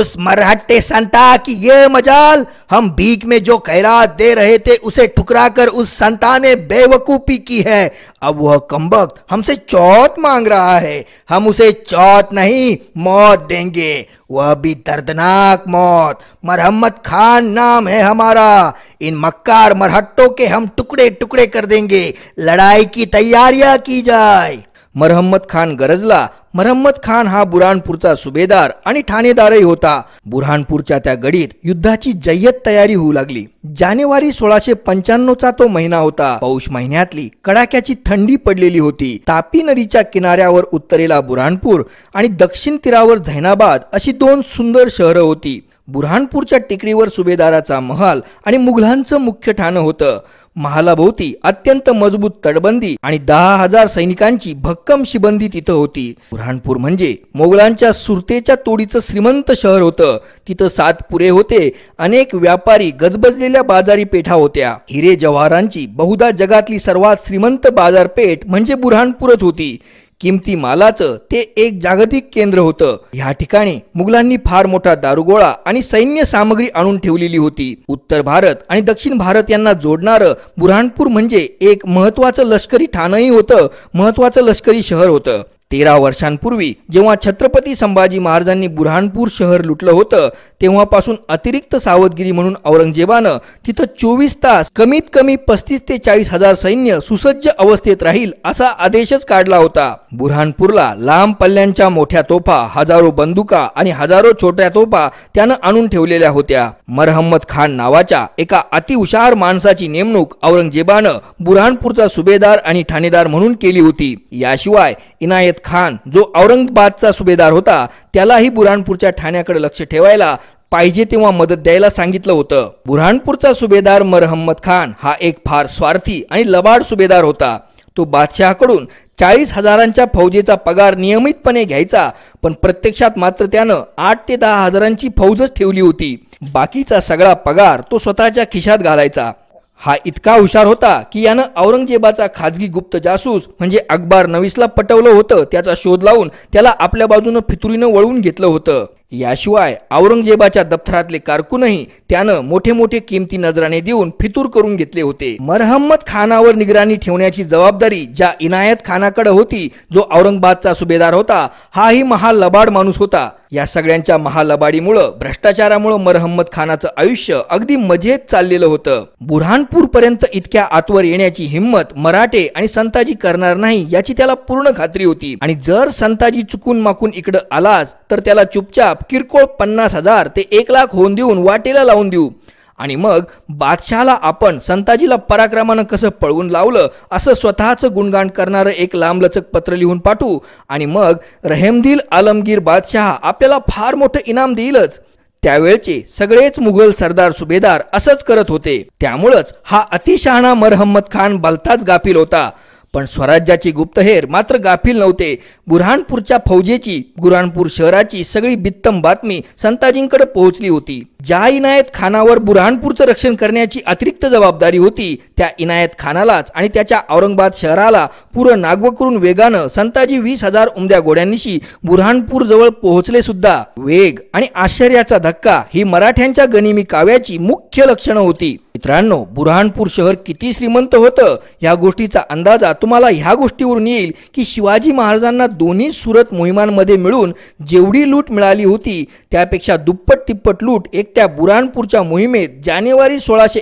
उस मरहट्टे संता की ये मजाल हम बीच में जो खैरात दे रहे थे उसे ठुकरा कर उस संता ने बेवकूफ़ी की है अब वह कम्बक हमसे चौथ मांग रहा है हम उसे चौथ नहीं मौत देंगे वह भी दर्दनाक मौत मरहम्मद खान नाम है हमारा इन मक्कार मरहट्टों के हम टुकड़े टुकड़े कर देंगे लड़ाई की तैयारियां की जाए मरहम्मद खान गरजला मरहम्मद खान हा बुरहानपूरचा सुभेदार आणि ठाणेदारही होता बुरहानपूरच्या त्या गडीत युद्धाची जय्यत तयारी होऊ लागली जानेवारी सोळाशे चा तो महिना होता पौष महिन्यातली कडाक्याची थंडी पडलेली होती तापी नदीच्या किनाऱ्यावर उत्तरेला बुरहानपूर आणि दक्षिण तीरावर झैनाबाद अशी दोन सुंदर शहरं होती बुरहानपूरच्या टेकडीवर सुभेदाराचा महाल आणि मुघलांचं मुख्य ठाणं होतं महालाभोवती अत्यंत मजबूत तटबंदी आणि दहा हजार सैनिकांची भक्कम शिबंदी तिथं होती बुर्हाणपूर म्हणजे मोगलांच्या सुरतेच्या तोडीचं श्रीमंत शहर होतं तिथं सात पुरे होते अनेक व्यापारी गजबजलेल्या बाजारी पेठा होत्या हिरे जवाहरांची बहुधा जगातली सर्वात श्रीमंत बाजारपेठ म्हणजे बुरहानपूरच होती किमती मालाचं ते एक जागतिक केंद्र होतं या ठिकाणी मुघलांनी फार मोठा दारुगोळा आणि सैन्य सामग्री आणून ठेवलेली होती उत्तर भारत आणि दक्षिण भारत यांना जोडणारं बुरहानपूर म्हणजे एक महत्वाचं लष्करी ठाणंही होतं महत्वाचं लष्करी शहर होतं तेरा वर्षांपूर्वी जेव्हा छत्रपती संभाजी महाराजांनी बुरहानपूर शहर लुटलं होतं तेव्हापासून अतिरिक्त सावधगिरी म्हणून औरंगजेबानं तिथं चोवीस तास कमीत कमी पस्तीस ते चाळीस हजार सैन्य सुसज्ज अवस्थेत राहील असा आदेशच काढला होता बुरहानपूरला लांब पल्ल्यांच्या मोठ्या तोफा हजारो बंदुका आणि हजारो छोट्या तोफा त्यानं आणून ठेवलेल्या होत्या मरहम्मद खान नावाच्या एका अतिहुशार माणसाची नेमणूक औरंगजेबानं बुरहानपूरचा सुभेदार आणि ठाणेदार म्हणून केली होती याशिवाय इनायत खान जो औरंगाबादचा सुभेदार होता त्यालाही बुरहानपूरच्या ठाण्याकडे लक्ष ठेवायला पाहिजे तेव्हा मदत द्यायला सांगितलं होतं बुरहानपूरचा सुभेदार मरहम्मद खान हा एक फार स्वार्थी आणि लबाड सुभेदार होता तो बादशहाकडून चाळीस हजारांच्या फौजेचा पगार नियमितपणे घ्यायचा पण प्रत्यक्षात मात्र त्यानं आठ ते दहा हजारांची फौजच ठेवली होती बाकीचा सगळा पगार तो स्वतःच्या खिशात घालायचा हा इतका हुशार होता की यानं औरंगजेबाचा खाजगी गुप्त जासूस म्हणजे अकबार नवीसला पटवलं होतं त्याचा शोध लावून त्याला आपल्या बाजूनं फितुरीनं वळवून घेतलं होतं याशिवाय औरंगजेबाच्या दप्तरातले कारकूनही त्यानं मोठे मोठे किमती नजराने देऊन फितूर करून घेतले होते मरहम्मद खानावर निगराणी ठेवण्याची जबाबदारी ज्या इनायत खानाकडे होती जो औरंगाबादचा सुभेदार होता हाही महालबाड माणूस होता या सगळ्यांच्या महालबाडीमुळं भ्रष्टाचारामुळं मरहम्मद खानाचं आयुष्य अगदी मजेत चाललेलं होतं बुरहानपूर पर्यंत इतक्या आतवर येण्याची हिंमत मराठे आणि संताजी करणार नाही याची त्याला पूर्ण खात्री होती आणि जर संताजी चुकून माकून इकडं आलास तर त्याला चुपचाप किरकोळ पन्नास हजार ते एक लाख होऊन देऊन वाटेला लावून देऊ आणि मग बादशहाला आपण संताजीला पराक्रमानं कसं पळवून लावलं असं स्वतःचं गुणगान करणारं एक लांबलचक पत्र लिहून पाठवू आणि मग रहेमदिल आलमगीर बादशहा आपल्याला फार मोठं इनाम देईलच त्यावेळचे सगळेच मुघल सरदार सुभेदार असंच करत होते त्यामुळंच हा अतिशहाणा मरहम्मद खान बलताच गाफील होता पण स्वराज्याची गुप्तहेर मात्र गाफील नव्हते बुरहानपूरच्या फौजेची बुरहानपूर शहराची सगळी बित्तम बातमी संताजींकडे पोहोचली होती ज्या इनायत खानावर बुरहानपूरचं रक्षण करण्याची अतिरिक्त जबाबदारी होती त्या इनायत खानालाच आणि त्याच्या औरंगाबाद शहराला पुरं नागव करून वेगानं संताजी वीस हजार उमद्या गोड्यांनीशी बुरहानपूर जवळ पोहोचले सुद्धा वेग आणि आश्चर्याचा धक्का ही मराठ्यांच्या गनिमी काव्याची मुख्य लक्षणं होती मित्रांनो बुरहानपूर शहर किती श्रीमंत होतं ह्या गोष्टीचा अंदाजा तुम्हाला ह्या गोष्टीवरून येईल की शिवाजी महाराजांना दोन्ही सुरत मोहिमांमध्ये मिळून जेवढी लूट मिळाली होती त्यापेक्षा दुप्पट तिप्पट लूट एक एकट्या बुराणपूरच्या मोहिमेत जानेवारी सोळाशे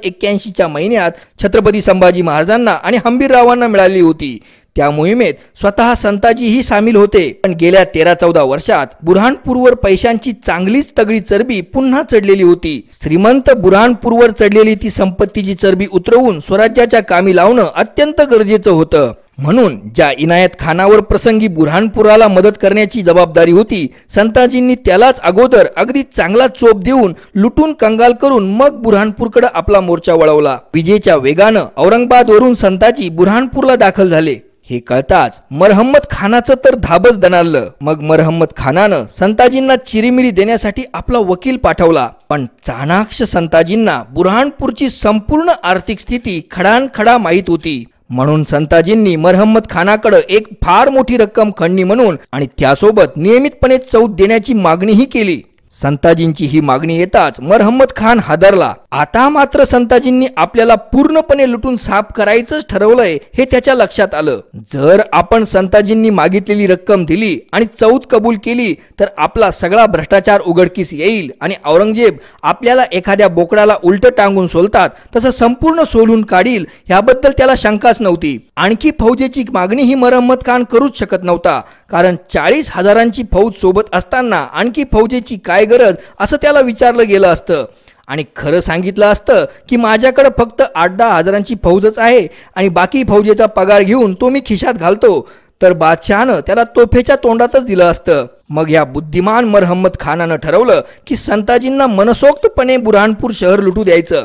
च्या महिन्यात छत्रपती संभाजी महाराजांना आणि हंबीररावांना मिळाली होती त्या मोहिमेत स्वतः संताजीही सामील होते पण गेल्या तेरा चौदा वर्षात बुरहानपूरवर पैशांची चांगलीच तगडी चरबी पुन्हा चढलेली होती श्रीमंत बुरहानपूरवर चढलेली ती संपत्तीची चरबी उतरवून स्वराज्याच्या कामी लावणं अत्यंत गरजेचं होतं म्हणून ज्या इनायत खानावर प्रसंगी बुरहानपुराला मदत करण्याची जबाबदारी होती संताजींनी त्यालाच अगोदर अगदी चांगला चोप देऊन लुटून कंगाल करून मग बुरहानपूरकडे आपला मोर्चा वळवला विजेच्या वेगानं वरून संताजी बुरहानपूरला दाखल झाले हे कळताच मरहम्मद खानाचं तर धाबच दणाललं मग मरहम्मद खानानं संताजींना चिरीमिरी देण्यासाठी आपला वकील पाठवला पण चाणाक्ष संताजींना बुरहानपूरची संपूर्ण आर्थिक स्थिती खडानखडा माहीत होती म्हणून संताजींनी मरहम्मद खानाकडे एक फार मोठी रक्कम खंडणी म्हणून आणि त्यासोबत नियमितपणे चौथ देण्याची मागणीही केली संताजींची ही मागणी येताच मरहम्मद खान हादरला आता मात्र संताजींनी आपल्याला पूर्णपणे लुटून साफ करायचंच ठरवलंय हे त्याच्या लक्षात आलं जर आपण संताजींनी मागितलेली रक्कम दिली आणि चौथ कबूल केली तर आपला सगळा भ्रष्टाचार उघडकीस येईल आणि औरंगजेब आपल्याला एखाद्या बोकडाला उलट टांगून सोलतात तसं संपूर्ण सोलून काढील ह्याबद्दल त्याला शंकाच नव्हती आणखी फौजेची मागणी ही मरहम्मद खान करूच शकत नव्हता कारण चाळीस हजारांची फौज सोबत असताना आणखी फौजेची काय गरज असं त्याला विचारलं गेलं असतं आणि खरं सांगितलं असतं की माझ्याकडं फक्त आठ दहा हजारांची फौजच आहे आणि बाकी फौजेचा पगार घेऊन तो मी खिशात घालतो तर बादशहानं त्याला तोफेच्या तोंडातच दिलं असतं मग या बुद्धिमान मरहम्मद खानानं ठरवलं की संताजींना मनसोक्तपणे बुरहानपूर शहर लुटू द्यायचं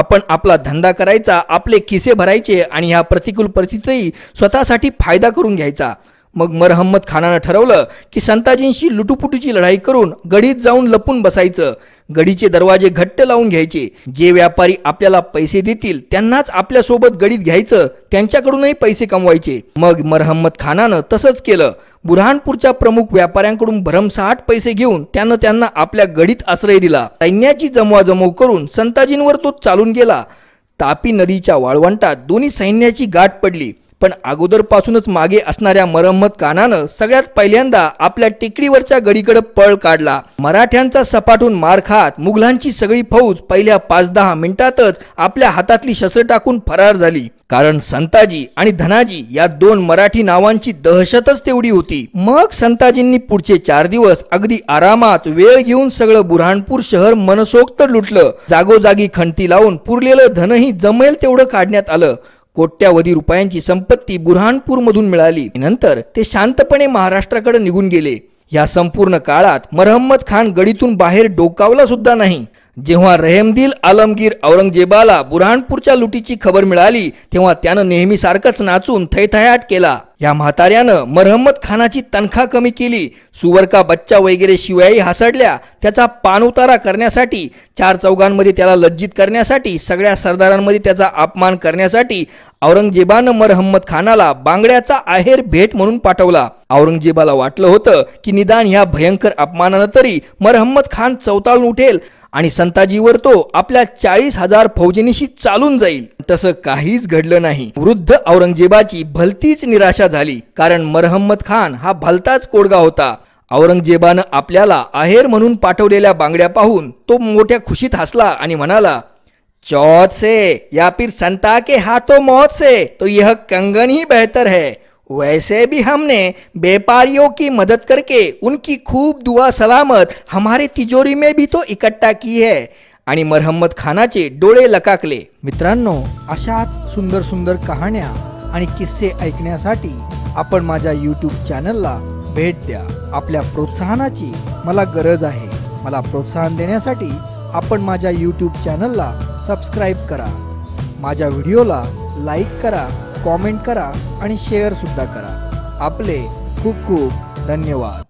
आपण आपला धंदा करायचा आपले किसे भरायचे आणि ह्या प्रतिकूल परिस्थितीतही स्वतःसाठी फायदा करून घ्यायचा मग मरहम्मद खानानं ठरवलं की संताजींशी लुटुपुटूची लढाई करून गडीत जाऊन लपून बसायचं गडीचे दरवाजे घट्ट लावून घ्यायचे जे व्यापारी आपल्याला पैसे देतील त्यांनाच सोबत गडीत घ्यायचं त्यांच्याकडूनही पैसे कमवायचे मग मरहम्मद खानानं तसंच केलं बुरहानपूरच्या प्रमुख व्यापाऱ्यांकडून भरमसाठ पैसे घेऊन त्यानं त्यांना आपल्या गडीत आश्रय दिला सैन्याची जमवाजमव करून संताजींवर तो चालून गेला तापी नदीच्या वाळवंटात दोन्ही सैन्याची गाठ पडली पण अगोदरपासूनच मागे असणाऱ्या मरम्मत कानानं सगळ्यात पहिल्यांदा आपल्या टेकडीवरच्या गडीकडे पळ काढला मराठ्यांचा सपाटून मार खात मुघलांची सगळी फौज पहिल्या पाच दहा मिनिटातच आपल्या हातातली शस्त्र टाकून फरार झाली कारण संताजी आणि धनाजी या दोन मराठी नावांची दहशतच तेवढी होती मग संताजींनी पुढचे चार दिवस अगदी आरामात वेळ घेऊन सगळं बुऱ्हाणपूर शहर मनसोक्त लुटलं जागोजागी खंती लावून पुरलेलं धनही जमेल तेवढं काढण्यात आलं कोट्यावधी रुपयांची संपत्ती बुरहानपूरमधून मिळाली नंतर ते शांतपणे महाराष्ट्राकडे निघून गेले या संपूर्ण काळात मरहम्मद खान गडीतून बाहेर डोकावला सुद्धा नाही जेव्हा रहेमदिल आलमगीर औरंगजेबाला बुरहानपूरच्या लुटीची खबर मिळाली तेव्हा त्यानं नेहमीसारखंच नाचून थैथयाट केला या म्हाताऱ्यानं मरहम्मद खानाची तनखा कमी केली सुवरका बच्चा वगैरे शिवाई हासडल्या त्याचा पानउतारा करण्यासाठी चार चौघांमध्ये त्याला लज्जित करण्यासाठी सगळ्या सरदारांमध्ये त्याचा अपमान करण्यासाठी औरंगजेबानं मरहम्मद खानाला बांगड्याचा आहेर भेट म्हणून पाठवला औरंगजेबाला वाटलं होतं की निदान ह्या भयंकर अपमानानं तरी मरहम्मद खान चौताळून उठेल आणि संताजीवर तो आपल्या चाळीस हजार फौजनीशी चालून जाईल तसं काहीच घडलं नाही वृद्ध औरंगजेबाची भलतीच निराशा झाली कारण मरहम्मद खान हा भलताच कोडगा होता औरंगजेबानं आपल्याला आहेर म्हणून पाठवलेल्या बांगड्या पाहून तो मोठ्या खुशीत हसला आणि म्हणाला चौथ से या फिर संता के हाथों मौत से तो यह कंगन ही बेहतर है वैसे भी हमने व्यापारियों की मदद करके उनकी खूब दुआ सलामत हमारे तिजोरी में भी तो इकट्ठा की है आणि मरहम्मत खानाचे डोळे लकाकले मित्रांनो अशाच सुंदर सुंदर कहाण्या आणि किस्से ऐकण्यासाठी आपण माझ्या यूट्यूब चॅनलला भेट द्या आपल्या प्रोत्साहनाची मला गरज आहे मला प्रोत्साहन देण्यासाठी आपण माझ्या यूट्यूब चॅनलला सबस्क्राईब करा माझ्या व्हिडिओला लाईक करा कॉमेंट करा आणि शेअरसुद्धा करा आपले खूप खूप धन्यवाद